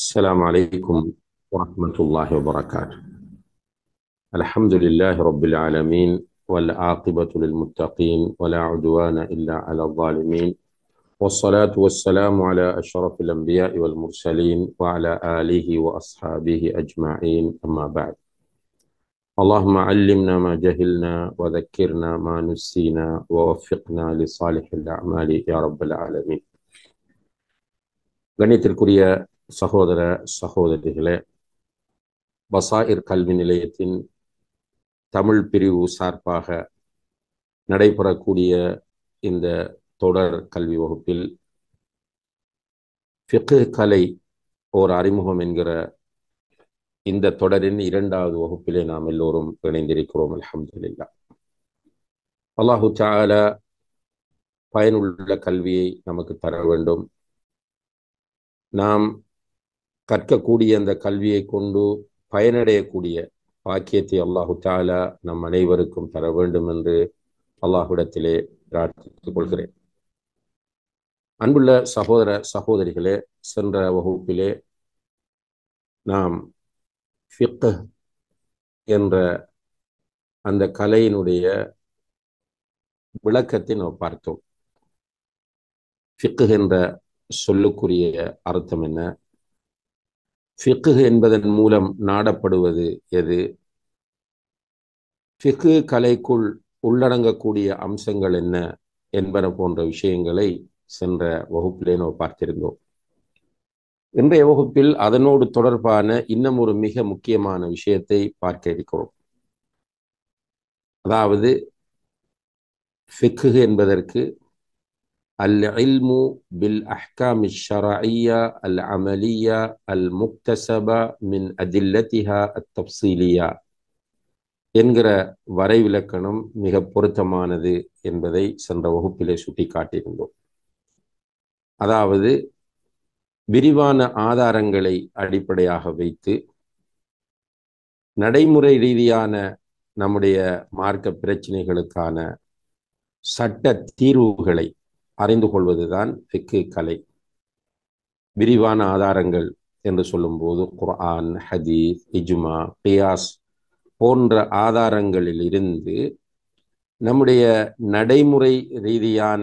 السلام عليكم ورحمة الله وبركاته الحمد لله رب العالمين والعاقبة للمتقين ولا عدوان إلا على الظالمين والصلاة والسلام على أشرف الأنبياء والمرسلين وعلى آله وأصحابه أجمعين أما بعد اللهم علمنا ما جهلنا وذكرنا ما نسينا ووفقنا لصالح الأعمال يا رب العالمين غنيت கண்ணியத்திற்குரிய சகோதர சகோதரிகளே பசாயிர் கல்வி நிலையத்தின் தமிழ் பிரிவு சார்பாக நடைபெறக்கூடிய இந்த தொடர் கல்வி வகுப்பில் ஃபிக்கு கலை ஓர் அறிமுகம் என்கிற இந்த தொடரின் இரண்டாவது வகுப்பிலே நாம் எல்லோரும் இணைந்திருக்கிறோம் இல்லா அல்லாஹு சால பயனுள்ள கல்வியை நமக்கு தர வேண்டும் நாம் கற்கக்கூடிய அந்த கல்வியை கொண்டு பயனடையக்கூடிய பாக்கியத்தை அல்லாஹு தாலா நம் அனைவருக்கும் தர வேண்டும் என்று அல்லாஹுடத்திலே பிரார்த்தித்துக் கொள்கிறேன் அன்புள்ள சகோதர சகோதரிகளே சென்ற வகுப்பிலே நாம் என்ற அந்த கலையினுடைய விளக்கத்தை நாம் பார்த்தோம் ஃபிக்கு என்ற சொல்லுக்குரிய அர்த்தம் என்ன ஃபிக்கு என்பதன் மூலம் நாடப்படுவது எது ஃபிக்கு கலைக்குள் உள்ளடங்கக்கூடிய அம்சங்கள் என்ன என்பன போன்ற விஷயங்களை சென்ற வகுப்பிலே நம்ம பார்த்திருந்தோம் இன்றைய வகுப்பில் அதனோடு தொடர்பான இன்னும் ஒரு மிக முக்கியமான விஷயத்தை பார்க்க இருக்கிறோம் அதாவது ஃபிக்கு என்பதற்கு العلم بالأحكام الشرعية العملية المكتسبة من أدلتها التفصيلية என்கிற வரைவிலக்கணம் மிக பொருத்தமானது என்பதை சென்ற வகுப்பிலே சுட்டிக்காட்டியிருந்தோம் அதாவது விரிவான ஆதாரங்களை அடிப்படையாக வைத்து நடைமுறை ரீதியான நம்முடைய மார்க்க பிரச்சனைகளுக்கான சட்ட தீர்வுகளை அறிந்து கொள்வதுதான் ஃபிக்கு கலை விரிவான ஆதாரங்கள் என்று சொல்லும்போது குர்ஆன் ஹதீஸ் இஜ்மா பியாஸ் போன்ற ஆதாரங்களில் இருந்து நம்முடைய நடைமுறை ரீதியான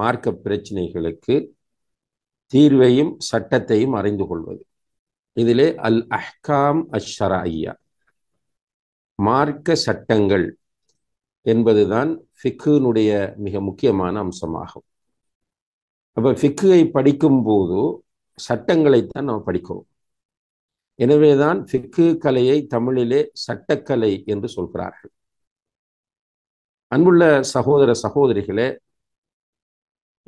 மார்க்க பிரச்சனைகளுக்கு தீர்வையும் சட்டத்தையும் அறிந்து கொள்வது இதிலே அல் அஹ்காம் அஷ்ஷரா ஐயா மார்க்க சட்டங்கள் என்பதுதான் ஃபிக்குனுடைய மிக முக்கியமான அம்சமாகும் அப்போ படிக்கும் போது சட்டங்களைத்தான் நம்ம படிக்கிறோம் எனவே தான் ஃபிக்கு கலையை தமிழிலே சட்டக்கலை என்று சொல்கிறார்கள் அன்புள்ள சகோதர சகோதரிகளே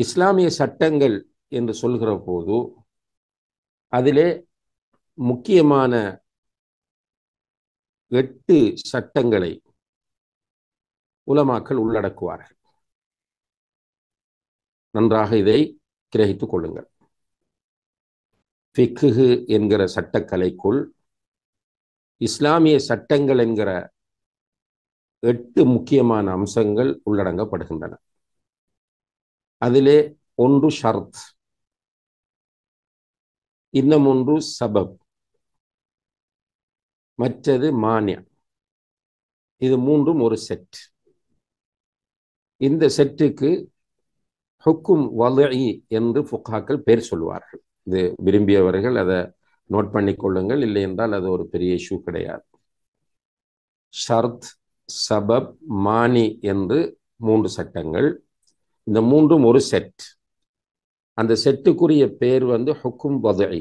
இஸ்லாமிய சட்டங்கள் என்று சொல்கிற போது அதிலே முக்கியமான எட்டு சட்டங்களை உலமாக்கள் உள்ளடக்குவார்கள் நன்றாக இதை கிரகித்துக் கொள்ளுங்கள் ஃபிக்குஹு என்கிற சட்டக்கலைக்குள் இஸ்லாமிய சட்டங்கள் என்கிற எட்டு முக்கியமான அம்சங்கள் உள்ளடங்கப்படுகின்றன அதிலே ஒன்று ஷர்த் இன்னும் ஒன்று சபப் மற்றது மானிய இது மூன்றும் ஒரு செட் இந்த செட்டுக்கு ஹுக்கும் வலி என்று ஃபுக்காக்கள் பேர் சொல்வார்கள் இது விரும்பியவர்கள் அதை நோட் பண்ணி கொள்ளுங்கள் இல்லை என்றால் அது ஒரு பெரிய இஷ்யூ கிடையாது ஷர்த் சபப் மானி என்று மூன்று சட்டங்கள் இந்த மூன்றும் ஒரு செட் அந்த செட்டுக்குரிய பேர் வந்து ஹுக்கும் வதை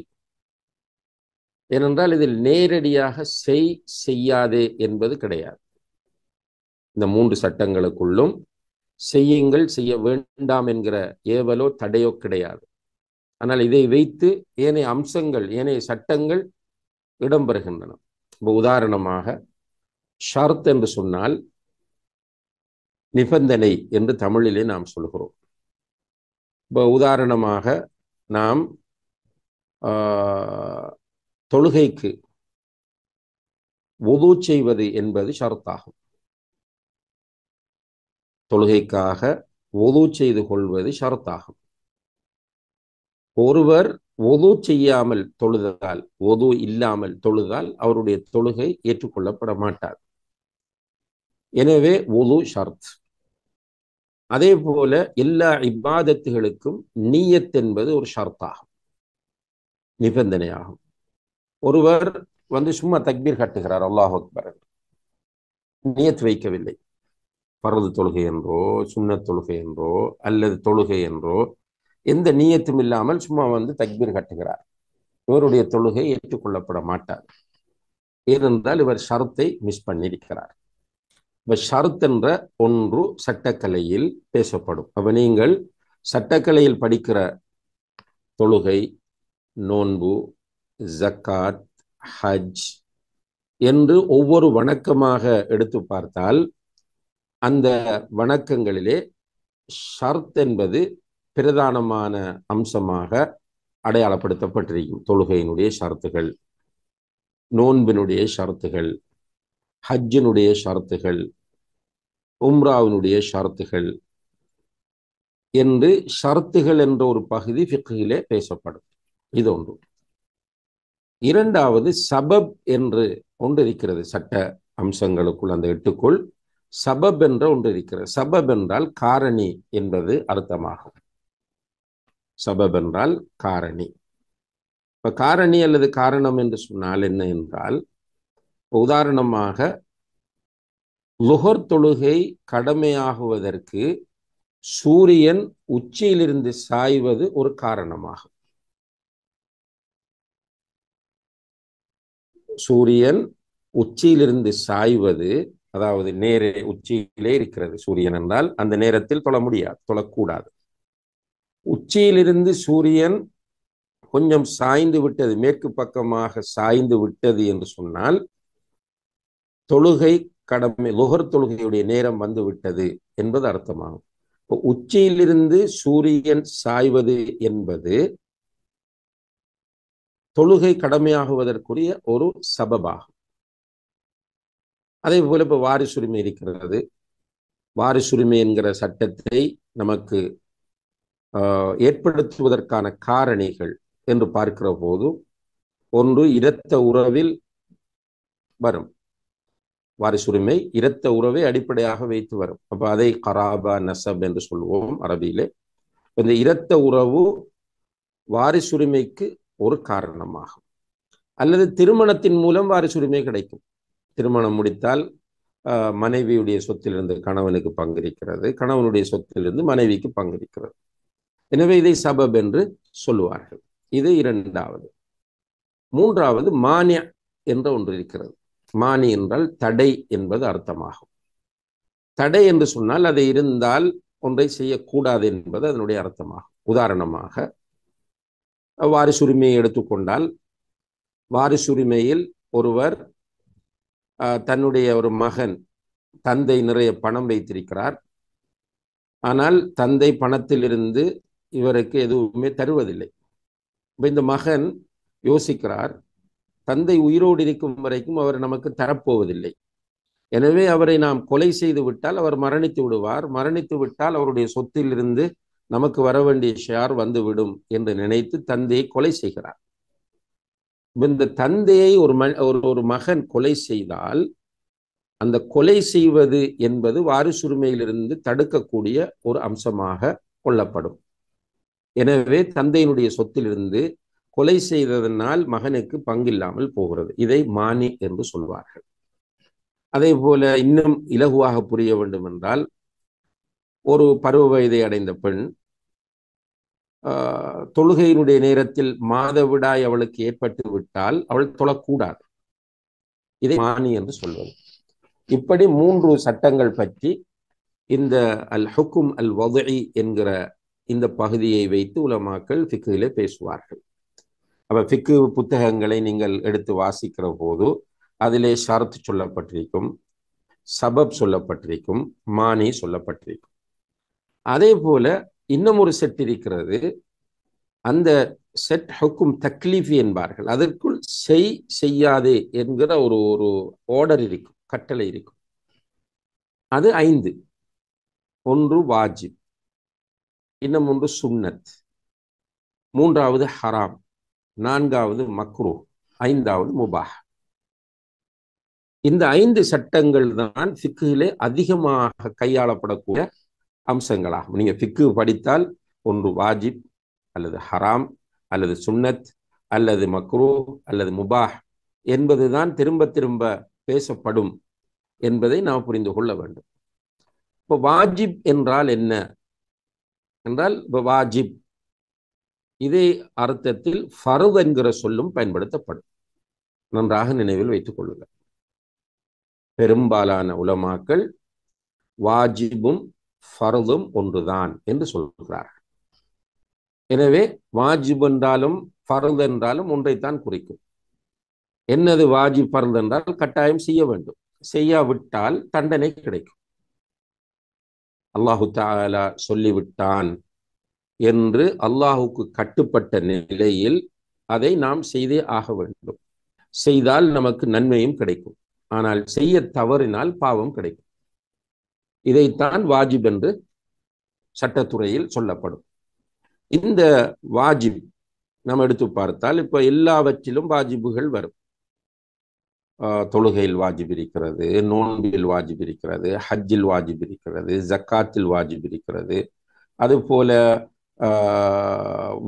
ஏனென்றால் இதில் நேரடியாக செய் செய்யாதே என்பது கிடையாது இந்த மூன்று சட்டங்களுக்குள்ளும் செய்யுங்கள் செய்ய வேண்டாம் என்கிற ஏவலோ தடையோ கிடையாது ஆனால் இதை வைத்து ஏனைய அம்சங்கள் ஏனைய சட்டங்கள் இடம்பெறுகின்றன இப்போ உதாரணமாக ஷார்த் என்று சொன்னால் நிபந்தனை என்று தமிழிலே நாம் சொல்கிறோம் இப்போ உதாரணமாக நாம் தொழுகைக்கு உது செய்வது என்பது ஷர்த்தாகும் தொழுகைக்காக ஒது செய்து கொள்வது ஷரத்தாகும் ஒருவர் ஒது செய்யாமல் தொழுதால் ஒது இல்லாமல் தொழுதால் அவருடைய தொழுகை ஏற்றுக்கொள்ளப்பட மாட்டார் எனவே ஒது ஷர்த் அதே போல எல்லா இப்பாதத்துகளுக்கும் நீயத் என்பது ஒரு ஷர்த்தாகும் நிபந்தனையாகும் ஒருவர் வந்து சும்மா தக்பீர் கட்டுகிறார் அல்லாஹ் அக்பர் நீயத் வைக்கவில்லை பரது தொழுகை என்றோ சுண்ண தொழுகை என்றோ அல்லது தொழுகை என்றோ எந்த நீயத்தும் இல்லாமல் சும்மா வந்து தக்பீர் கட்டுகிறார் இவருடைய தொழுகை ஏற்றுக்கொள்ளப்பட மாட்டார் ஏனென்றால் இவர் ஷரத்தை மிஸ் பண்ணியிருக்கிறார் இப்ப ஷரத் என்ற ஒன்று சட்டக்கலையில் பேசப்படும் அப்ப நீங்கள் சட்டக்கலையில் படிக்கிற தொழுகை நோன்பு ஜக்காத் ஹஜ் என்று ஒவ்வொரு வணக்கமாக எடுத்து பார்த்தால் அந்த வணக்கங்களிலே ஷர்த் என்பது பிரதானமான அம்சமாக அடையாளப்படுத்தப்பட்டிருக்கும் தொழுகையினுடைய ஷர்த்துகள் நோன்பினுடைய ஷர்த்துகள் ஹஜ்ஜினுடைய ஷர்த்துகள் உம்ராவினுடைய ஷர்த்துகள் என்று ஷர்த்துகள் என்ற ஒரு பகுதி ஃபிக்கிலே பேசப்படும் இது ஒன்று இரண்டாவது சபப் என்று ஒன்று இருக்கிறது சட்ட அம்சங்களுக்குள் அந்த எட்டுக்குள் சபப் என்ற ஒன்று இருக்கிறது சபப் என்றால் காரணி என்பது அர்த்தமாகும் சபப் என்றால் காரணி இப்ப காரணி அல்லது காரணம் என்று சொன்னால் என்ன என்றால் உதாரணமாக லுகர் தொழுகை கடமையாகுவதற்கு சூரியன் உச்சியிலிருந்து சாய்வது ஒரு காரணமாகும் சூரியன் உச்சியிலிருந்து சாய்வது அதாவது நேர உச்சியிலே இருக்கிறது சூரியன் என்றால் அந்த நேரத்தில் தொழ முடியாது தொழக்கூடாது உச்சியிலிருந்து சூரியன் கொஞ்சம் சாய்ந்து விட்டது மேற்கு பக்கமாக சாய்ந்து விட்டது என்று சொன்னால் தொழுகை கடமை லுகர் தொழுகையுடைய நேரம் வந்து விட்டது என்பது அர்த்தமாகும் இப்போ உச்சியிலிருந்து சூரியன் சாய்வது என்பது தொழுகை கடமையாகுவதற்குரிய ஒரு சபபாகும் அதே போல இப்போ வாரிசுரிமை இருக்கிறது வாரிசுரிமை என்கிற சட்டத்தை நமக்கு ஏற்படுத்துவதற்கான காரணிகள் என்று பார்க்கிற போது ஒன்று இரத்த உறவில் வரும் வாரிசுரிமை இரத்த உறவை அடிப்படையாக வைத்து வரும் அப்போ அதை கராபா நசப் என்று சொல்வோம் அரபியிலே இந்த இரத்த உறவு வாரிசுரிமைக்கு ஒரு காரணமாகும் அல்லது திருமணத்தின் மூலம் வாரிசுரிமை கிடைக்கும் திருமணம் முடித்தால் மனைவியுடைய சொத்திலிருந்து கணவனுக்கு பங்கிருக்கிறது கணவனுடைய சொத்திலிருந்து மனைவிக்கு பங்கிருக்கிறது எனவே இதை சபப் என்று சொல்லுவார்கள் இது இரண்டாவது மூன்றாவது மானிய என்ற ஒன்று இருக்கிறது மானி என்றால் தடை என்பது அர்த்தமாகும் தடை என்று சொன்னால் அது இருந்தால் ஒன்றை செய்யக்கூடாது என்பது அதனுடைய அர்த்தமாகும் உதாரணமாக வாரிசுரிமையை எடுத்துக்கொண்டால் வாரிசுரிமையில் ஒருவர் தன்னுடைய ஒரு மகன் தந்தை நிறைய பணம் வைத்திருக்கிறார் ஆனால் தந்தை பணத்திலிருந்து இவருக்கு எதுவுமே தருவதில்லை இப்போ இந்த மகன் யோசிக்கிறார் தந்தை உயிரோடு இருக்கும் வரைக்கும் அவர் நமக்கு தரப்போவதில்லை எனவே அவரை நாம் கொலை செய்து விட்டால் அவர் மரணித்து விடுவார் மரணித்து விட்டால் அவருடைய சொத்திலிருந்து நமக்கு வர வேண்டிய ஷேர் வந்துவிடும் என்று நினைத்து தந்தையை கொலை செய்கிறார் இந்த தந்தையை ஒரு ம ஒரு ஒரு மகன் கொலை செய்தால் அந்த கொலை செய்வது என்பது வாரிசுரிமையிலிருந்து தடுக்கக்கூடிய ஒரு அம்சமாக கொள்ளப்படும் எனவே தந்தையினுடைய சொத்திலிருந்து கொலை செய்ததனால் மகனுக்கு பங்கில்லாமல் போகிறது இதை மானி என்று சொல்வார்கள் அதே போல இன்னும் இலகுவாக புரிய வேண்டும் என்றால் ஒரு பருவ வயதை அடைந்த பெண் தொழுகையினுடைய நேரத்தில் மாதவிடாய் அவளுக்கு ஏற்பட்டு விட்டால் அவள் தொழக்கூடாது இதை மானி என்று சொல்வது இப்படி மூன்று சட்டங்கள் பற்றி இந்த அல் ஹுக்கும் அல் வகை என்கிற இந்த பகுதியை வைத்து உலமாக்கள் ஃபிக்குகளே பேசுவார்கள் அப்போ ஃபிக்கு புத்தகங்களை நீங்கள் எடுத்து வாசிக்கிற போது அதிலே ஷரத் சொல்லப்பட்டிருக்கும் சபப் சொல்லப்பட்டிருக்கும் மானி சொல்லப்பட்டிருக்கும் அதே போல இன்னும் ஒரு செட் இருக்கிறது அந்த செட் ஹொக்கும் தக்லீஃபி என்பார்கள் அதற்குள் செய் செய்யாதே என்கிற ஒரு ஒரு ஆர்டர் இருக்கும் கட்டளை இருக்கும் அது ஐந்து ஒன்று வாஜிப் இன்னும் ஒன்று சுன்னத் மூன்றாவது ஹராம் நான்காவது மக்ரூ ஐந்தாவது முபாஹ் இந்த ஐந்து சட்டங்கள் தான் சிக்குகளே அதிகமாக கையாளப்படக்கூடிய அம்சங்களாகும் நீங்கள் ஃபிக்கு படித்தால் ஒன்று வாஜிப் அல்லது ஹராம் அல்லது சுன்னத் அல்லது மக்ரூ அல்லது முபாஹ் என்பதுதான் திரும்ப திரும்ப பேசப்படும் என்பதை நாம் புரிந்து கொள்ள வேண்டும் இப்போ வாஜிப் என்றால் என்ன என்றால் இப்போ வாஜிப் இதே அர்த்தத்தில் ஃபருத் என்கிற சொல்லும் பயன்படுத்தப்படும் நன்றாக நினைவில் வைத்துக் கொள்ளுங்கள் பெரும்பாலான உலமாக்கள் வாஜிபும் ஃபரதும் ஒன்றுதான் என்று சொல்கிறார் எனவே வாஜிப் என்றாலும் ஃபரத் என்றாலும் ஒன்றைத்தான் குறிக்கும் என்னது வாஜிப் ஃபரத் என்றால் கட்டாயம் செய்ய வேண்டும் செய்யாவிட்டால் தண்டனை கிடைக்கும் அல்லாஹு தாலா சொல்லிவிட்டான் என்று அல்லாஹுக்கு கட்டுப்பட்ட நிலையில் அதை நாம் செய்தே ஆக வேண்டும் செய்தால் நமக்கு நன்மையும் கிடைக்கும் ஆனால் செய்ய தவறினால் பாவம் கிடைக்கும் இதைத்தான் வாஜிப் என்று சட்டத்துறையில் சொல்லப்படும் இந்த வாஜிப் நம்ம எடுத்து பார்த்தால் இப்போ எல்லாவற்றிலும் வாஜிபுகள் வரும் தொழுகையில் வாஜிப் இருக்கிறது நோன்பில் வாஜிப் இருக்கிறது ஹஜ்ஜில் வாஜிப் இருக்கிறது ஜக்காத்தில் வாஜிப் இருக்கிறது அதுபோல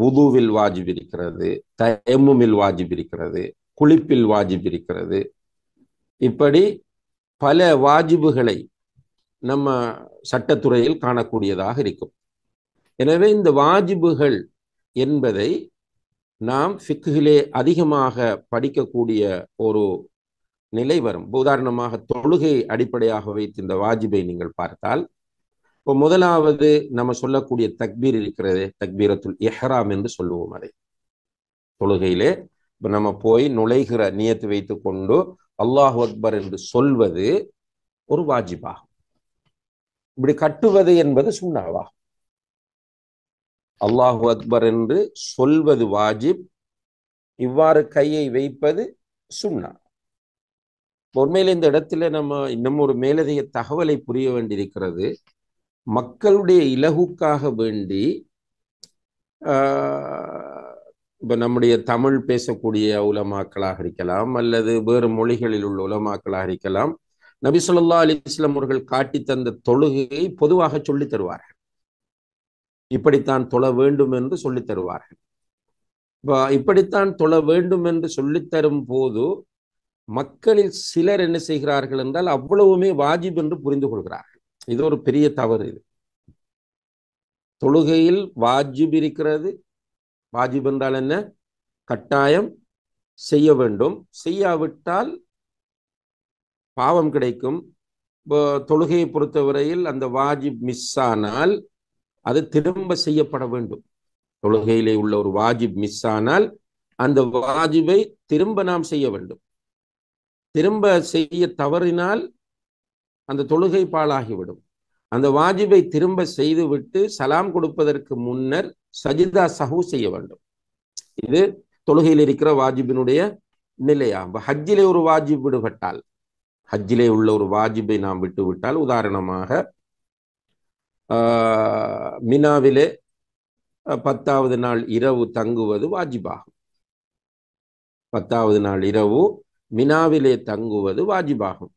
உதுவில் வாஜிப் இருக்கிறது தயமுமில் வாஜிப் இருக்கிறது குளிப்பில் வாஜிப் இருக்கிறது இப்படி பல வாஜிபுகளை நம்ம சட்டத்துறையில் காணக்கூடியதாக இருக்கும் எனவே இந்த வாஜிபுகள் என்பதை நாம் ஃபிக்குகளே அதிகமாக படிக்கக்கூடிய ஒரு நிலை வரும் உதாரணமாக தொழுகை அடிப்படையாக வைத்து இந்த வாஜிபை நீங்கள் பார்த்தால் இப்போ முதலாவது நம்ம சொல்லக்கூடிய தக்பீர் இருக்கிறதே தக்பீரத்துல் எஹ்ராம் என்று சொல்லுவோம் அதை தொழுகையிலே இப்போ நம்ம போய் நுழைகிற நியத்து வைத்து கொண்டு அல்லாஹ் அக்பர் என்று சொல்வது ஒரு வாஜிபாகும் இப்படி கட்டுவது என்பது சுண்ணாவா அல்லாஹு அக்பர் என்று சொல்வது வாஜிப் இவ்வாறு கையை வைப்பது சுண்ணா பொறுமையில் இந்த இடத்துல நம்ம இன்னும் ஒரு மேலதிக தகவலை புரிய வேண்டியிருக்கிறது மக்களுடைய இலகுக்காக வேண்டி இப்போ நம்முடைய தமிழ் பேசக்கூடிய உலமாக்களாக இருக்கலாம் அல்லது வேறு மொழிகளில் உள்ள உலமாக்களாக இருக்கலாம் நபிசுல்லா இஸ்லாம் அவர்கள் காட்டி தந்த தொழுகையை பொதுவாக சொல்லி தருவார்கள் இப்படித்தான் தொழ வேண்டும் என்று சொல்லி தருவார்கள் இப்படித்தான் தொழ வேண்டும் என்று சொல்லித்தரும் போது மக்களில் சிலர் என்ன செய்கிறார்கள் என்றால் அவ்வளவுமே வாஜிப் என்று புரிந்து கொள்கிறார்கள் இது ஒரு பெரிய தவறு இது தொழுகையில் வாஜிப் இருக்கிறது வாஜிப் என்றால் என்ன கட்டாயம் செய்ய வேண்டும் செய்யாவிட்டால் பாவம் கிடைக்கும் இப்போ தொழுகையை பொறுத்தவரையில் அந்த வாஜிப் மிஸ் ஆனால் அது திரும்ப செய்யப்பட வேண்டும் தொழுகையிலே உள்ள ஒரு வாஜிப் மிஸ் ஆனால் அந்த வாஜிபை திரும்ப நாம் செய்ய வேண்டும் திரும்ப செய்ய தவறினால் அந்த தொழுகை பாழாகிவிடும் அந்த வாஜிபை திரும்ப செய்துவிட்டு சலாம் கொடுப்பதற்கு முன்னர் சஜிதா சஹு செய்ய வேண்டும் இது தொழுகையில் இருக்கிற வாஜிபினுடைய நிலையா ஹஜ்ஜிலே ஒரு வாஜிப் விடுபட்டால் ஹஜ்ஜிலே உள்ள ஒரு வாஜிபை நாம் விட்டுவிட்டால் உதாரணமாக மினாவிலே பத்தாவது நாள் இரவு தங்குவது வாஜிபாகும் பத்தாவது நாள் இரவு மினாவிலே தங்குவது வாஜிபாகும்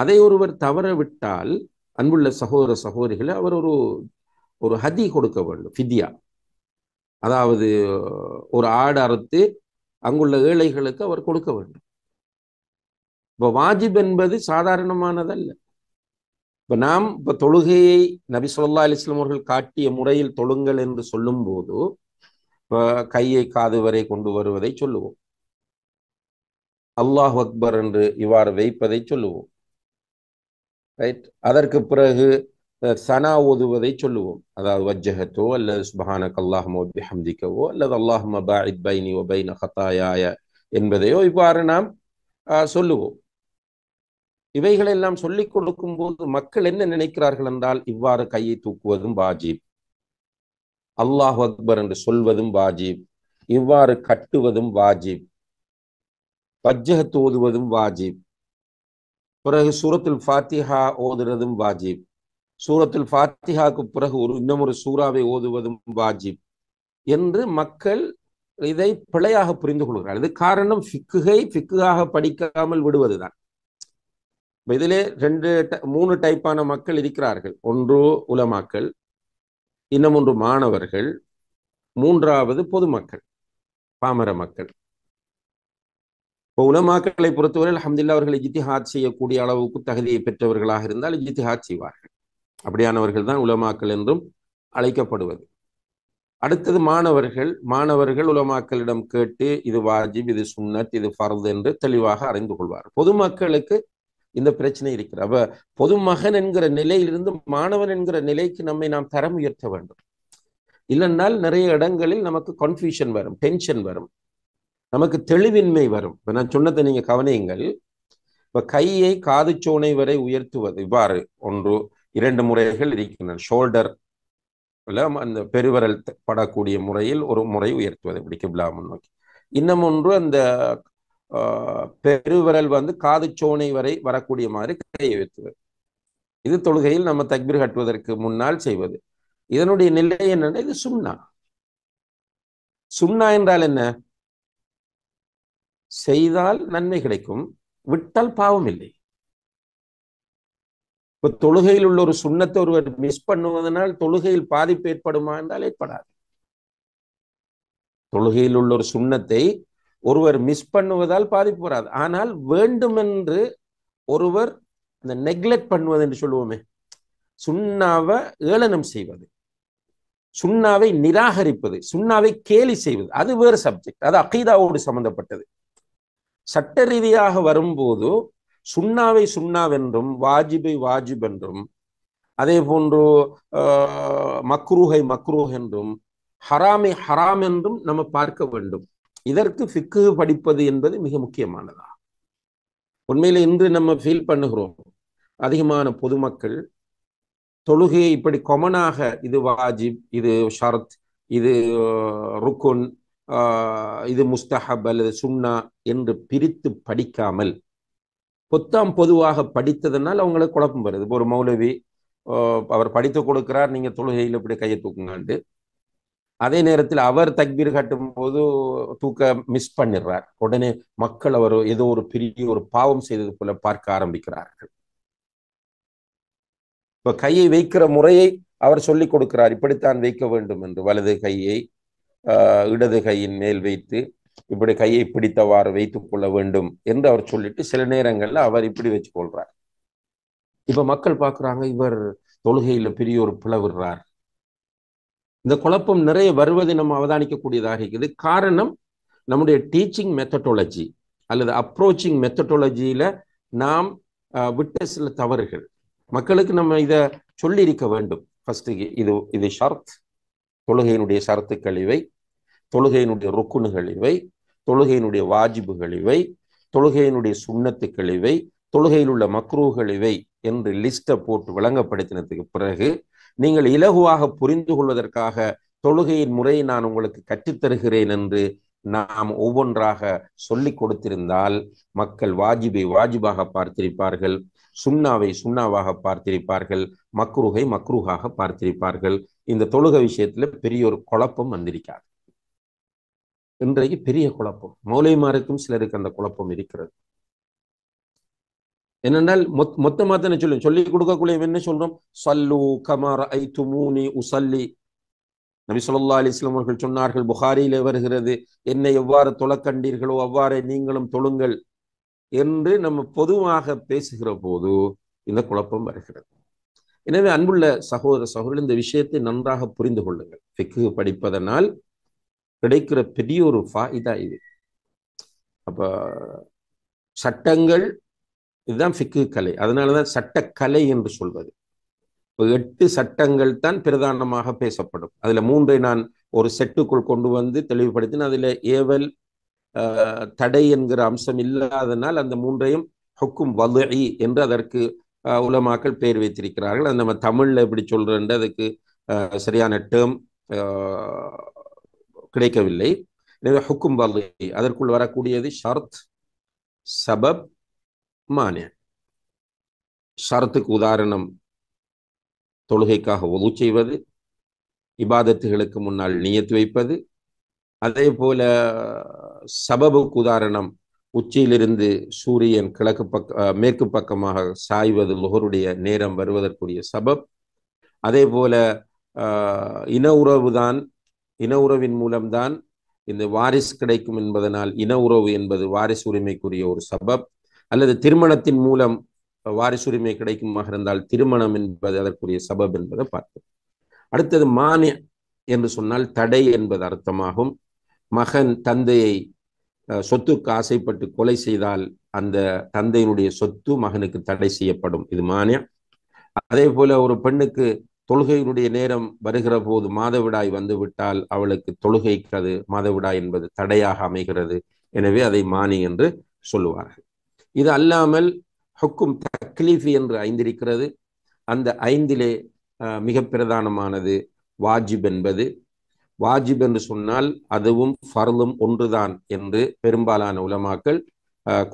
அதை ஒருவர் தவற விட்டால் அன்புள்ள சகோதர சகோதரிகளை அவர் ஒரு ஒரு ஹதி கொடுக்க வேண்டும் ஃபிதியா அதாவது ஒரு ஆடு அறுத்து அங்குள்ள ஏழைகளுக்கு அவர் கொடுக்க வேண்டும் இப்போ வாஜிப் என்பது சாதாரணமானதல்ல இப்போ நாம் இப்போ தொழுகையை நபி சொல்லா அலிஸ்லாம் அவர்கள் காட்டிய முறையில் தொழுங்கள் என்று சொல்லும் போது இப்போ கையை காது வரை கொண்டு வருவதை சொல்லுவோம் அல்லாஹ் அக்பர் என்று இவ்வாறு வைப்பதை சொல்லுவோம் ரைட் அதற்கு பிறகு சனா ஓதுவதை சொல்லுவோம் அதாவது வஜ்ஜகத்தோ அல்லது சுபஹான அல்லாஹமோ ஹம்திக்கவோ அல்லது அல்லாஹ் பைனி ஒபைன ஹத்தாயாய என்பதையோ இவ்வாறு நாம் சொல்லுவோம் இவைகளெல்லாம் சொல்லிக் கொடுக்கும் போது மக்கள் என்ன நினைக்கிறார்கள் என்றால் இவ்வாறு கையை தூக்குவதும் வாஜிப் அல்லாஹ் அக்பர் என்று சொல்வதும் வாஜிப் இவ்வாறு கட்டுவதும் வாஜிப் பஜ்ஜக ஓதுவதும் வாஜிப் பிறகு சூரத்தில் ஃபாத்திஹா ஓதுறதும் வாஜிப் சூரத்தில் ஃபாத்திஹாக்கு பிறகு ஒரு இன்னமொரு சூறாவை ஓதுவதும் வாஜிப் என்று மக்கள் இதை பிழையாக புரிந்து கொள்கிறார் இது காரணம் ஃபிக்குகை ஃபிக்குகாக படிக்காமல் விடுவதுதான் இப்போ இதிலே ரெண்டு மூணு டைப்பான மக்கள் இருக்கிறார்கள் ஒன்று உலமாக்கள் இன்னும் ஒன்று மாணவர்கள் மூன்றாவது பொதுமக்கள் பாமர மக்கள் இப்போ உலமாக்களை பொறுத்தவரையில் அஹமதுல்லா இஜித்தி இஜித்திஹாத் செய்யக்கூடிய அளவுக்கு தகுதியை பெற்றவர்களாக இருந்தால் இஜித்திஹாத் செய்வார்கள் அப்படியானவர்கள் தான் உலமாக்கள் என்றும் அழைக்கப்படுவது அடுத்தது மாணவர்கள் மாணவர்கள் உலமாக்களிடம் கேட்டு இது வாஜிப் இது சுன்னத் இது ஃபர்த் என்று தெளிவாக அறிந்து கொள்வார் பொதுமக்களுக்கு இந்த பிரச்சனை அவ அப்ப பொதுமகன் என்கிற நிலையிலிருந்து மாணவன் என்கிற நிலைக்கு நம்மை நாம் தரம் உயர்த்த வேண்டும் இல்லைன்னால் நிறைய இடங்களில் நமக்கு கன்ஃபியூஷன் வரும் டென்ஷன் வரும் நமக்கு தெளிவின்மை வரும் இப்ப நான் சொன்னதை நீங்க கவனியுங்கள் இப்ப கையை காது சோனை வரை உயர்த்துவது இவ்வாறு ஒன்று இரண்டு முறைகள் இருக்கின்றன ஷோல்டர் அந்த பெருவரல் படக்கூடிய முறையில் ஒரு முறை உயர்த்துவது இப்படி கிப்லா நோக்கி இன்னமொன்று ஒன்று அந்த பெருவிரல் வந்து காது சோனை வரை வரக்கூடிய மாதிரி கையை வைத்தது இது தொழுகையில் நம்ம தக்பீர் கட்டுவதற்கு முன்னால் செய்வது இதனுடைய நிலை என்னன்னா இது சுண்ணா சுண்ணா என்றால் என்ன செய்தால் நன்மை கிடைக்கும் விட்டால் பாவம் இல்லை இப்ப தொழுகையில் உள்ள ஒரு சுண்ணத்தை ஒருவர் மிஸ் பண்ணுவதனால் தொழுகையில் பாதிப்பு ஏற்படுமா என்றால் ஏற்படாது தொழுகையில் உள்ள ஒரு சுண்ணத்தை ஒருவர் மிஸ் பண்ணுவதால் பாதிப்பு வராது ஆனால் வேண்டுமென்று ஒருவர் இந்த நெக்லெக்ட் பண்ணுவது என்று சொல்லுவோமே சுண்ணாவை ஏளனம் செய்வது சுண்ணாவை நிராகரிப்பது சுண்ணாவை கேலி செய்வது அது வேறு சப்ஜெக்ட் அது அகீதாவோடு சம்பந்தப்பட்டது சட்ட ரீதியாக வரும்போது சுண்ணாவை சுண்ணாவென்றும் வாஜிபை வாஜிப் என்றும் அதே போன்று மக்ரூஹை மக்ரூஹ் என்றும் ஹராமை ஹராம் என்றும் நம்ம பார்க்க வேண்டும் இதற்கு ஃபிக்கு படிப்பது என்பது மிக முக்கியமானதா உண்மையில் இன்று நம்ம ஃபீல் பண்ணுகிறோம் அதிகமான பொதுமக்கள் தொழுகையை இப்படி கொமனாக இது வாஜிப் இது ஷரத் இது ருக்குன் இது முஸ்தஹப் அல்லது சுன்னா என்று பிரித்து படிக்காமல் பொத்தாம் பொதுவாக படித்ததுனால் அவங்களுக்கு குழப்பம் வருது இப்போ ஒரு மௌலவி அவர் படித்து கொடுக்கிறார் நீங்கள் தொழுகையில் இப்படி கையை தூக்குங்காண்டு அதே நேரத்தில் அவர் தக்பீர் கட்டும் போது தூக்க மிஸ் பண்ணிடுறார் உடனே மக்கள் அவர் ஏதோ ஒரு பெரிய ஒரு பாவம் செய்தது போல பார்க்க ஆரம்பிக்கிறார்கள் இப்ப கையை வைக்கிற முறையை அவர் சொல்லி கொடுக்கிறார் இப்படித்தான் வைக்க வேண்டும் என்று வலது கையை இடது கையின் மேல் வைத்து இப்படி கையை பிடித்தவாறு வைத்துக் கொள்ள வேண்டும் என்று அவர் சொல்லிட்டு சில நேரங்கள்ல அவர் இப்படி வச்சு கொள்றார் இப்ப மக்கள் பார்க்குறாங்க இவர் தொழுகையில பெரிய ஒரு பிளவுறார் இந்த குழப்பம் நிறைய வருவதை நம்ம அவதானிக்கக்கூடியதாக இருக்குது காரணம் நம்முடைய டீச்சிங் மெத்தடாலஜி அல்லது அப்ரோச்சிங் மெத்தடாலஜியில நாம் விட்ட சில தவறுகள் மக்களுக்கு நம்ம இதை சொல்லியிருக்க வேண்டும் ஃபர்ஸ்ட் இது இது ஷர்த் தொழுகையினுடைய சரத்து கழிவை தொழுகையினுடைய ரொக்குனு இவை தொழுகையினுடைய வாஜிபுகள் இவை தொழுகையினுடைய சுண்ணத்துக்கள் இவை தொழுகையில் உள்ள மக்ரூகள் இவை என்று லிஸ்ட்டை போட்டு விளங்கப்படுத்தினதுக்கு பிறகு நீங்கள் இலகுவாக புரிந்து கொள்வதற்காக தொழுகையின் முறையை நான் உங்களுக்கு கற்றுத்தருகிறேன் என்று நாம் ஒவ்வொன்றாக சொல்லி கொடுத்திருந்தால் மக்கள் வாஜிபை வாஜிபாக பார்த்திருப்பார்கள் சுண்ணாவை சுண்ணாவாக பார்த்திருப்பார்கள் மக்ருகை மக்ரூகாக பார்த்திருப்பார்கள் இந்த தொழுகை விஷயத்துல பெரிய ஒரு குழப்பம் வந்திருக்காது இன்றைக்கு பெரிய குழப்பம் மௌலைமாருக்கும் சிலருக்கு அந்த குழப்பம் இருக்கிறது என்னென்றால் மொத் மொத்தமாக தானே சொல்லுவோம் சொல்லி கொடுக்கக்கூடிய என்ன சொல்றோம் சல்லு கமர் ஐ துமூனி உசல்லி நபி சொல்லா அலிஸ்லாம் அவர்கள் சொன்னார்கள் புகாரியில வருகிறது என்னை எவ்வாறு தொலைக்கண்டீர்களோ அவ்வாறே நீங்களும் தொழுங்கள் என்று நம்ம பொதுவாக பேசுகிற போது இந்த குழப்பம் வருகிறது எனவே அன்புள்ள சகோதர சகோதரர் இந்த விஷயத்தை நன்றாக புரிந்து கொள்ளுங்கள் ஃபிக்கு படிப்பதனால் கிடைக்கிற பெரிய ஒரு ஃபா இதா இது அப்போ சட்டங்கள் இதுதான் ஃபிக்கு கலை அதனால தான் சட்டக்கலை என்று சொல்வது எட்டு சட்டங்கள் தான் பிரதானமாக பேசப்படும் அதில் மூன்றை நான் ஒரு செட்டுக்குள் கொண்டு வந்து தெளிவுபடுத்தினேன் அதில் ஏவல் தடை என்கிற அம்சம் இல்லாதனால் அந்த மூன்றையும் ஹொக்கும் வலு என்று அதற்கு உலமாக்கள் பேர் வைத்திருக்கிறார்கள் அது நம்ம தமிழில் எப்படி சொல்கிறேன் அதுக்கு சரியான டேர்ம் கிடைக்கவில்லை எனவே ஹுக்கும் வலு அதற்குள் வரக்கூடியது ஷர்த் சபப் மானிய ஷரத்துக்கு உதாரணம் தொழுகைக்காக ஒது செய்வது இபாதத்துகளுக்கு முன்னால் நியத்து வைப்பது அதே போல சபபுக்கு உதாரணம் உச்சியிலிருந்து சூரியன் கிழக்கு பக்க மேற்கு பக்கமாக சாய்வது லுகருடைய நேரம் வருவதற்குரிய சபப் அதே போல இன உறவு தான் இன உறவின் மூலம்தான் இந்த வாரிசு கிடைக்கும் என்பதனால் இன உறவு என்பது வாரிசு உரிமைக்குரிய ஒரு சபப் அல்லது திருமணத்தின் மூலம் வாரிசுரிமை கிடைக்குமாக இருந்தால் திருமணம் என்பது அதற்குரிய சபப் என்பதை பார்த்தோம் அடுத்தது மானிய என்று சொன்னால் தடை என்பது அர்த்தமாகும் மகன் தந்தையை சொத்துக்கு ஆசைப்பட்டு கொலை செய்தால் அந்த தந்தையினுடைய சொத்து மகனுக்கு தடை செய்யப்படும் இது மானியம் அதே போல ஒரு பெண்ணுக்கு தொழுகையினுடைய நேரம் வருகிற போது மாதவிடாய் வந்துவிட்டால் அவளுக்கு தொழுகைக்கு அது மாதவிடாய் என்பது தடையாக அமைகிறது எனவே அதை மானி என்று சொல்லுவார்கள் இது அல்லாமல் ஹுக்கும் தக்லீஃபி என்று ஐந்திருக்கிறது அந்த ஐந்திலே மிக பிரதானமானது வாஜிப் என்பது வாஜிப் என்று சொன்னால் அதுவும் ஃபர்லும் ஒன்றுதான் என்று பெரும்பாலான உலமாக்கள்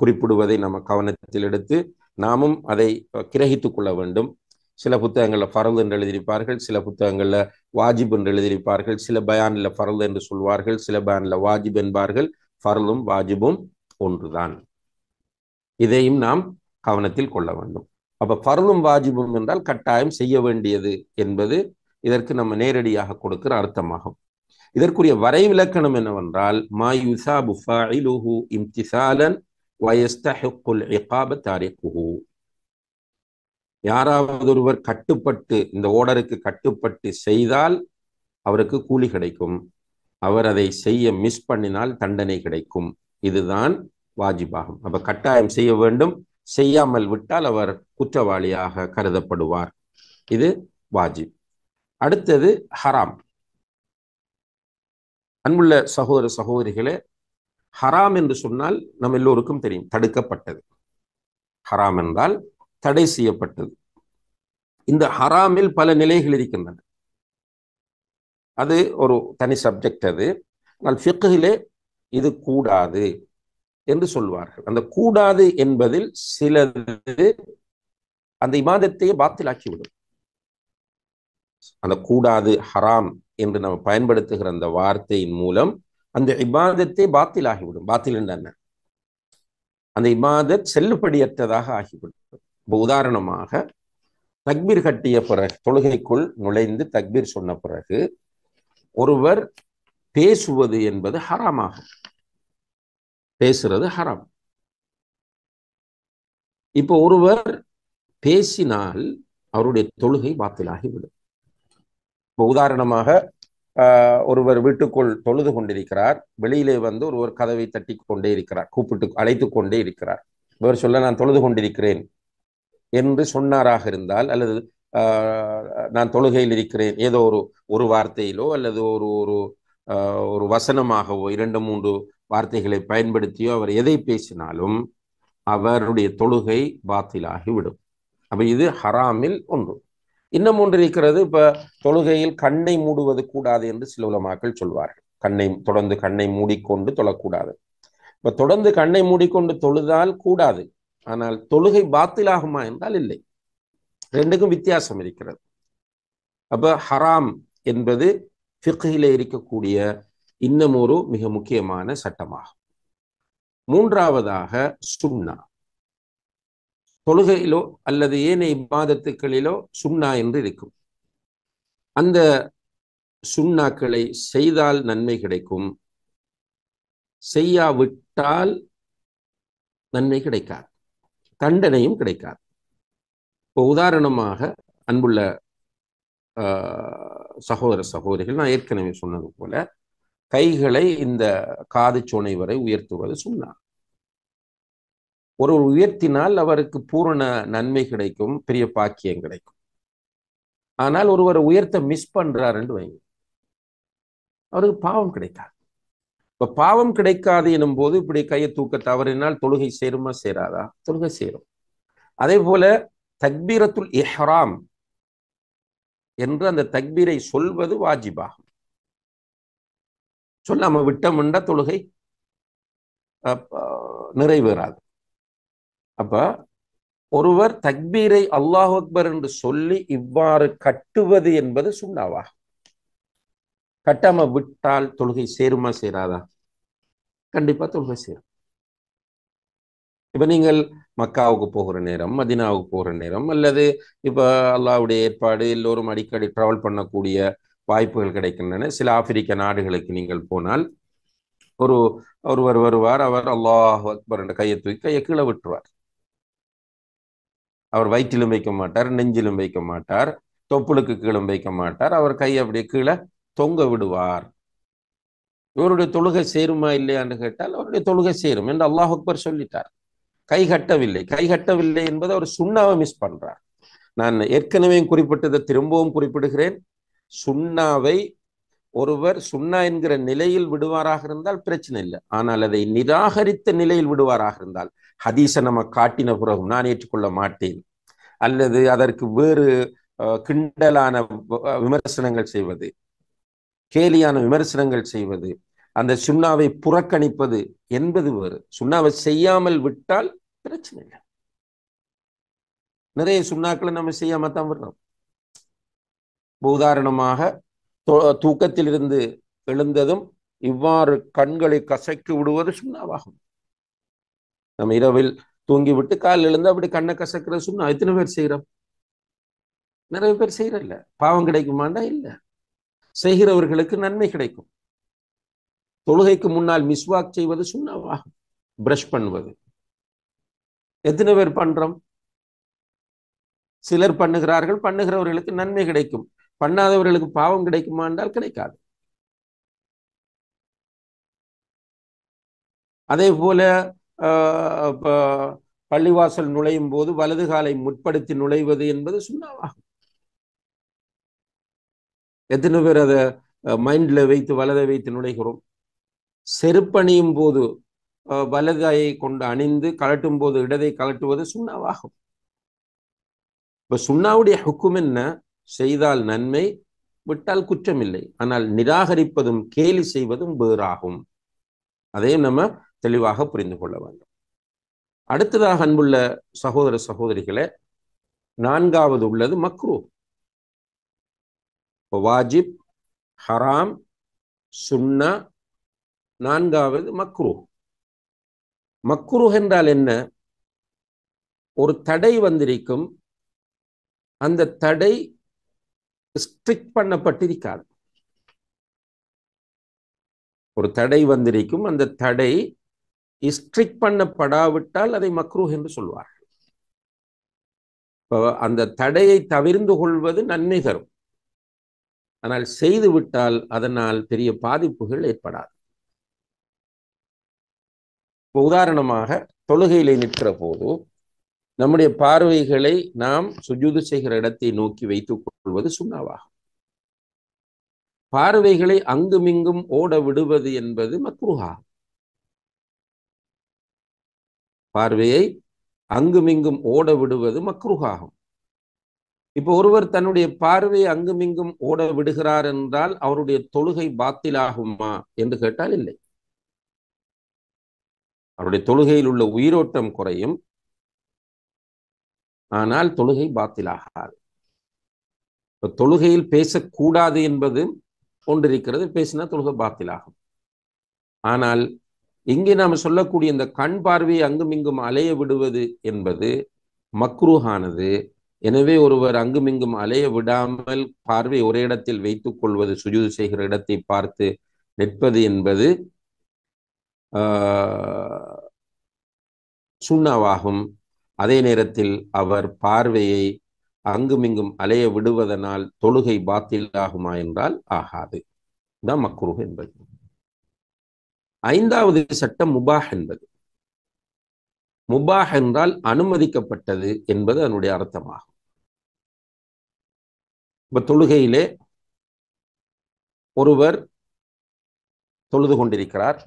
குறிப்பிடுவதை நம்ம கவனத்தில் எடுத்து நாமும் அதை கிரகித்து கொள்ள வேண்டும் சில புத்தகங்களில் ஃபரல் என்று எழுதியிருப்பார்கள் சில புத்தகங்களில் வாஜிப் என்று எழுதியிருப்பார்கள் சில பயானில் ஃபரல் என்று சொல்வார்கள் சில பயானில் வாஜிப் என்பார்கள் ஃபரலும் வாஜிபும் ஒன்றுதான் இதையும் நாம் கவனத்தில் கொள்ள வேண்டும் அப்ப பருளும் வாஜிபும் என்றால் கட்டாயம் செய்ய வேண்டியது என்பது இதற்கு நம்ம நேரடியாக கொடுக்கிற அர்த்தமாகும் இதற்குரிய வரை விளக்கணம் என்னவென்றால் மா யுசாபு ஃபாயிலுஹு இம்திசாலன் வயஸ்தஹிக்குல் இகாப யாராவது ஒருவர் கட்டுப்பட்டு இந்த ஓடருக்கு கட்டுப்பட்டு செய்தால் அவருக்கு கூலி கிடைக்கும் அவர் அதை செய்ய மிஸ் பண்ணினால் தண்டனை கிடைக்கும் இதுதான் வாஜிபாகும் அப்ப கட்டாயம் செய்ய வேண்டும் செய்யாமல் விட்டால் அவர் குற்றவாளியாக கருதப்படுவார் இது வாஜிப் அடுத்தது ஹராம் அன்புள்ள சகோதர சகோதரிகளே ஹராம் என்று சொன்னால் நம்ம எல்லோருக்கும் தெரியும் தடுக்கப்பட்டது ஹராம் என்றால் தடை செய்யப்பட்டது இந்த ஹராமில் பல நிலைகள் இருக்கின்றன அது ஒரு தனி சப்ஜெக்ட் அது ஆனால் ஃபிக்கிலே இது கூடாது என்று சொல்வார்கள் அந்த கூடாது என்பதில் சிலது அந்த இமாதத்தையே பாத்திலாக்கிவிடும் அந்த கூடாது ஹராம் என்று நம்ம பயன்படுத்துகிற அந்த வார்த்தையின் மூலம் அந்த இமாதத்தை பாத்தில் ஆகிவிடும் பாத்தில் என்ன அந்த இபாதத் செல்லுபடியற்றதாக ஆகிவிடும் இப்போ உதாரணமாக தக்பீர் கட்டிய பிறகு தொழுகைக்குள் நுழைந்து தக்பீர் சொன்ன பிறகு ஒருவர் பேசுவது என்பது ஹராமாகும் பேசுறது ஹராம் இப்போ ஒருவர் பேசினால் அவருடைய தொழுகை பாத்திலாகிவிடும் இப்போ உதாரணமாக ஒருவர் வீட்டுக்குள் தொழுது கொண்டிருக்கிறார் வெளியிலே வந்து ஒருவர் கதவை தட்டி கொண்டே இருக்கிறார் கூப்பிட்டு அழைத்து கொண்டே இருக்கிறார் இவர் சொல்ல நான் தொழுது கொண்டிருக்கிறேன் என்று சொன்னாராக இருந்தால் அல்லது நான் தொழுகையில் இருக்கிறேன் ஏதோ ஒரு ஒரு வார்த்தையிலோ அல்லது ஒரு ஒரு ஒரு வசனமாகவோ இரண்டு மூன்று வார்த்தைகளை பயன்படுத்தியோ அவர் எதை பேசினாலும் அவருடைய தொழுகை பாத்திலாகிவிடும் அப்போ இது ஹராமில் ஒன்று இன்னும் ஒன்று இருக்கிறது இப்போ தொழுகையில் கண்ணை மூடுவது கூடாது என்று சில உலமாக்கள் சொல்வார்கள் கண்ணை தொடர்ந்து கண்ணை மூடிக்கொண்டு தொழக்கூடாது இப்போ தொடர்ந்து கண்ணை மூடிக்கொண்டு தொழுதால் கூடாது ஆனால் தொழுகை பாத்திலாகுமா என்றால் இல்லை ரெண்டுக்கும் வித்தியாசம் இருக்கிறது அப்போ ஹராம் என்பது ஃபிக்கையில் இருக்கக்கூடிய இன்னும் ஒரு மிக முக்கியமான சட்டமாகும் மூன்றாவதாக சுண்ணா தொழுகையிலோ அல்லது ஏனைய மாதத்துக்களிலோ சுண்ணா என்று இருக்கும் அந்த சுண்ணாக்களை செய்தால் நன்மை கிடைக்கும் செய்யாவிட்டால் நன்மை கிடைக்காது தண்டனையும் கிடைக்காது இப்போ உதாரணமாக அன்புள்ள சகோதர சகோதரிகள் நான் ஏற்கனவே சொன்னது போல கைகளை இந்த காது சோனை வரை உயர்த்துவது சொன்னார் ஒருவர் உயர்த்தினால் அவருக்கு பூரண நன்மை கிடைக்கும் பெரிய பாக்கியம் கிடைக்கும் ஆனால் ஒருவர் உயர்த்த மிஸ் பண்றார் என்று வைங்க அவருக்கு பாவம் கிடைக்காது இப்ப பாவம் கிடைக்காது எனும் போது இப்படி கையை தூக்க தவறினால் தொழுகை சேருமா சேராதா தொழுகை சேரும் அதே போல தக்பீரத்துல் இஹ்ராம் என்று அந்த தக்பீரை சொல்வது வாஜிபாகும் சொல்லாம விட்டமுண்டா தொழுகை நிறைவேறாது அப்ப ஒருவர் தக்பீரை அல்லாஹ் அக்பர் என்று சொல்லி இவ்வாறு கட்டுவது என்பது சுண்ணாவா கட்டாம விட்டால் தொழுகை சேருமா சேராதா கண்டிப்பா தொழுகை சேரும் இப்ப நீங்கள் மக்காவுக்கு போகிற நேரம் மதினாவுக்கு போகிற நேரம் அல்லது இப்ப அல்லாவுடைய ஏற்பாடு எல்லோரும் அடிக்கடி டிராவல் பண்ணக்கூடிய வாய்ப்புகள் கிடைக்கின்றன சில ஆப்பிரிக்க நாடுகளுக்கு நீங்கள் போனால் ஒரு ஒருவர் வருவார் அவர் அல்லாஹ் அக்பர் என்ற கையை தூக்கி கையை கீழே விட்டுருவார் அவர் வயிற்றிலும் வைக்க மாட்டார் நெஞ்சிலும் வைக்க மாட்டார் தொப்புளுக்கு கீழும் வைக்க மாட்டார் அவர் கையை அப்படியே கீழே தொங்க விடுவார் இவருடைய தொழுகை சேருமா இல்லையான்னு கேட்டால் அவருடைய தொழுகை சேரும் என்று அல்லாஹ் அக்பர் சொல்லிட்டார் கை கட்டவில்லை கை கட்டவில்லை என்பதை அவர் சுண்ணாவை மிஸ் பண்றார் நான் ஏற்கனவே குறிப்பிட்டதை திரும்பவும் குறிப்பிடுகிறேன் சுண்ணாவை ஒருவர் சுண்ணா என்கிற நிலையில் விடுவாராக இருந்தால் பிரச்சனை இல்லை ஆனால் அதை நிராகரித்த நிலையில் விடுவாராக இருந்தால் ஹதீசை நம்ம காட்டின பிறகு நான் ஏற்றுக்கொள்ள மாட்டேன் அல்லது அதற்கு வேறு கிண்டலான விமர்சனங்கள் செய்வது கேலியான விமர்சனங்கள் செய்வது அந்த சுண்ணாவை புறக்கணிப்பது என்பது வேறு சுண்ணாவை செய்யாமல் விட்டால் பிரச்சனை இல்லை நிறைய சுண்ணாக்களை நம்ம செய்யாம தான் விடுறோம் உதாரணமாக தூக்கத்திலிருந்து எழுந்ததும் இவ்வாறு கண்களை கசக்கி விடுவது சுண்ணாவாகும் நம்ம இரவில் தூங்கிவிட்டு கால் எழுந்து அப்படி கண்ணை கசக்கிறது சுண்ணா எத்தனை பேர் செய்கிறோம் நிறைய பேர் இல்ல பாவம் கிடைக்குமாண்டா இல்லை செய்கிறவர்களுக்கு நன்மை கிடைக்கும் தொழுகைக்கு முன்னால் மிஸ்வாக் செய்வது சுண்ணாவாகும் பிரஷ் பண்ணுவது எத்தனை பேர் பண்றோம் சிலர் பண்ணுகிறார்கள் பண்ணுகிறவர்களுக்கு நன்மை கிடைக்கும் பண்ணாதவர்களுக்கு பாவம் கிடைக்குமா என்றால் கிடைக்காது அதே போல பள்ளிவாசல் நுழையும் போது வலது காலை முற்படுத்தி நுழைவது என்பது சுண்ணாவாகும் எத்தனை பேர் அதை மைண்டில் வைத்து வலதை வைத்து நுழைகிறோம் செருப்பணியும் போது வலதையை கொண்டு அணிந்து கலட்டும் போது இடதை கலட்டுவது சுண்ணாவாகும் இப்போ சுண்ணாவுடைய ஹுக்கும் என்ன செய்தால் நன்மை விட்டால் குற்றமில்லை ஆனால் நிராகரிப்பதும் கேலி செய்வதும் வேறாகும் அதையும் நம்ம தெளிவாக புரிந்து கொள்ள வேண்டும் அடுத்ததாக அன்புள்ள சகோதர சகோதரிகளை நான்காவது உள்ளது மக்ரூ வாஜிப் ஹராம் சுன்னா நான்காவது மக்ரூ மக்ரூ என்றால் என்ன ஒரு தடை வந்திருக்கும் அந்த தடை ஸ்ட்ரிக்ட் பண்ணப்பட்டிருக்காது ஒரு தடை வந்திருக்கும் அந்த தடை ஸ்ட்ரிக்ட் பண்ணப்படாவிட்டால் அதை மக்ரூஹ் என்று சொல்வார்கள் அந்த தடையை தவிர்ந்து கொள்வது நன்மை தரும் ஆனால் செய்துவிட்டால் அதனால் பெரிய பாதிப்புகள் ஏற்படாது உதாரணமாக தொழுகையிலே நிற்கிற போது நம்முடைய பார்வைகளை நாம் சுஜூது செய்கிற இடத்தை நோக்கி வைத்துக் கொள்வது சுண்ணாவாகும் பார்வைகளை அங்குமிங்கும் ஓட விடுவது என்பது மக்ருஹா பார்வையை அங்குமிங்கும் ஓட விடுவது மக்ருஹாகும் இப்போ ஒருவர் தன்னுடைய பார்வையை அங்குமிங்கும் ஓட விடுகிறார் என்றால் அவருடைய தொழுகை பாத்திலாகுமா என்று கேட்டால் இல்லை அவருடைய தொழுகையில் உள்ள உயிரோட்டம் குறையும் ஆனால் தொழுகை பாத்திலாகாது இப்போ தொழுகையில் பேசக்கூடாது என்பது ஒன்றிருக்கிறது பேசினா தொழுகை பாத்திலாகும் ஆனால் இங்கே நாம் சொல்லக்கூடிய இந்த கண் பார்வையை அங்கும் இங்கும் அலைய விடுவது என்பது மக்ரூஹானது எனவே ஒருவர் அங்குமிங்கும் அலைய விடாமல் பார்வை ஒரே இடத்தில் வைத்துக் கொள்வது சுஜூது செய்கிற இடத்தை பார்த்து நிற்பது என்பது சுண்ணாவாகும் அதே நேரத்தில் அவர் பார்வையை அங்குமிங்கும் அலைய விடுவதனால் தொழுகை ஆகுமா என்றால் ஆகாது தான் மக்ரூஹ் என்பது ஐந்தாவது சட்டம் முபாஹ் என்பது முபாஹ் என்றால் அனுமதிக்கப்பட்டது என்பது அதனுடைய அர்த்தமாகும் இப்ப தொழுகையிலே ஒருவர் தொழுது கொண்டிருக்கிறார்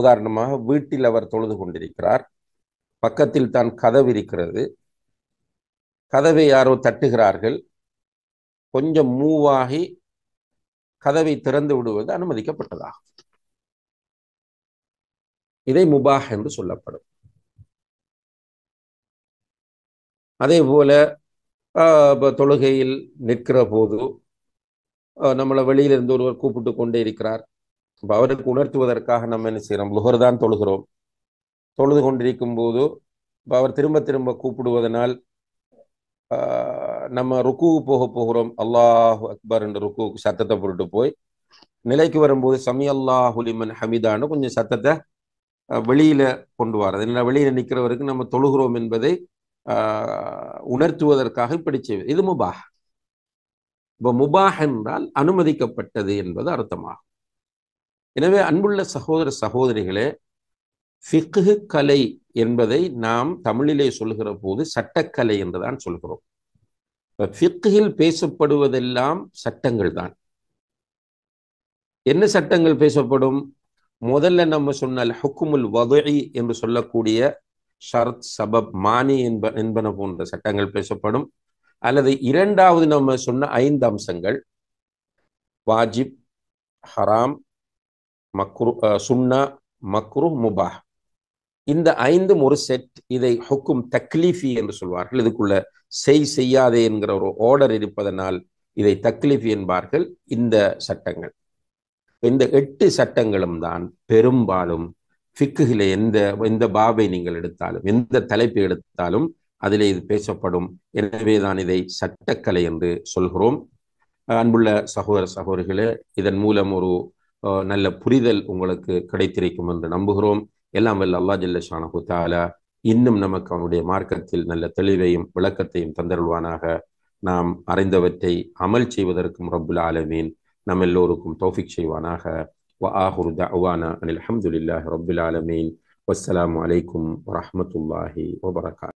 உதாரணமாக வீட்டில் அவர் தொழுது கொண்டிருக்கிறார் பக்கத்தில் தான் கதவு இருக்கிறது கதவை யாரோ தட்டுகிறார்கள் கொஞ்சம் மூவாகி கதவை திறந்து விடுவது அனுமதிக்கப்பட்டதாகும் இதை முபாஹ் என்று சொல்லப்படும் அதே போல தொழுகையில் நிற்கிற போது நம்மளை வெளியிலிருந்து ஒருவர் கூப்பிட்டு கொண்டே இருக்கிறார் இப்போ அவருக்கு உணர்த்துவதற்காக நம்ம என்ன செய்கிறோம் லுகர் தான் தொழுகிறோம் தொழுது கொண்டிருக்கும் போது இப்போ அவர் திரும்ப திரும்ப கூப்பிடுவதனால் நம்ம ருக்குவுக்கு போக போகிறோம் அல்லாஹ் அக்பர் என்ற ருக்குவுக்கு சத்தத்தை போட்டு போய் நிலைக்கு வரும்போது சமி அல்லாஹுலிமன் ஹமிதான்னு கொஞ்சம் சத்தத்தை வெளியில கொண்டு வர்றது என்ன வெளியில நிற்கிறவருக்கு நம்ம தொழுகிறோம் என்பதை உணர்த்துவதற்காக இப்படி செய்வது இது முபாஹ் இப்போ முபாஹ் என்றால் அனுமதிக்கப்பட்டது என்பது அர்த்தமாகும் எனவே அன்புள்ள சகோதர சகோதரிகளே ஃபிக்கு கலை என்பதை நாம் தமிழிலே சொல்கிற போது சட்டக்கலை என்றுதான் சொல்கிறோம் ஃபிக்கில் பேசப்படுவதெல்லாம் சட்டங்கள் தான் என்ன சட்டங்கள் பேசப்படும் முதல்ல நம்ம சொன்னால் ஹுக்குமுல் வதுஇ என்று சொல்லக்கூடிய ஷரத் சபப் மானி என்ப என்பன போன்ற சட்டங்கள் பேசப்படும் அல்லது இரண்டாவது நம்ம சொன்ன ஐந்து அம்சங்கள் வாஜிப் ஹராம் மக்ரு சுன்னா மக்ரு முபாஹ் இந்த ஐந்தும் ஒரு செட் இதை ஹொக்கும் தக்லீஃபி என்று சொல்வார்கள் இதுக்குள்ள செய் செய்யாதே என்கிற ஒரு ஆர்டர் இருப்பதனால் இதை தக்லீஃபி என்பார்கள் இந்த சட்டங்கள் இந்த எட்டு சட்டங்களும் தான் பெரும்பாலும் ஃபிக்குகில எந்த எந்த பாவை நீங்கள் எடுத்தாலும் எந்த தலைப்பு எடுத்தாலும் அதிலே இது பேசப்படும் எனவே தான் இதை சட்டக்கலை என்று சொல்கிறோம் அன்புள்ள சகோதர சகோதரிகளே இதன் மூலம் ஒரு நல்ல புரிதல் உங்களுக்கு கிடைத்திருக்கும் என்று நம்புகிறோம் எல்லாம் வல்ல அல்லா ஜல்லஷான குத்தால இன்னும் நமக்கு அவனுடைய மார்க்கத்தில் நல்ல தெளிவையும் விளக்கத்தையும் தந்தருள்வானாக நாம் அறிந்தவற்றை அமல் செய்வதற்கும் ரப்புல் ஆலமீன் நம் எல்லோருக்கும் தௌஃபிக் செய்வானாக وآخر دعوانا أن الحمد لله رب العالمين والسلام عليكم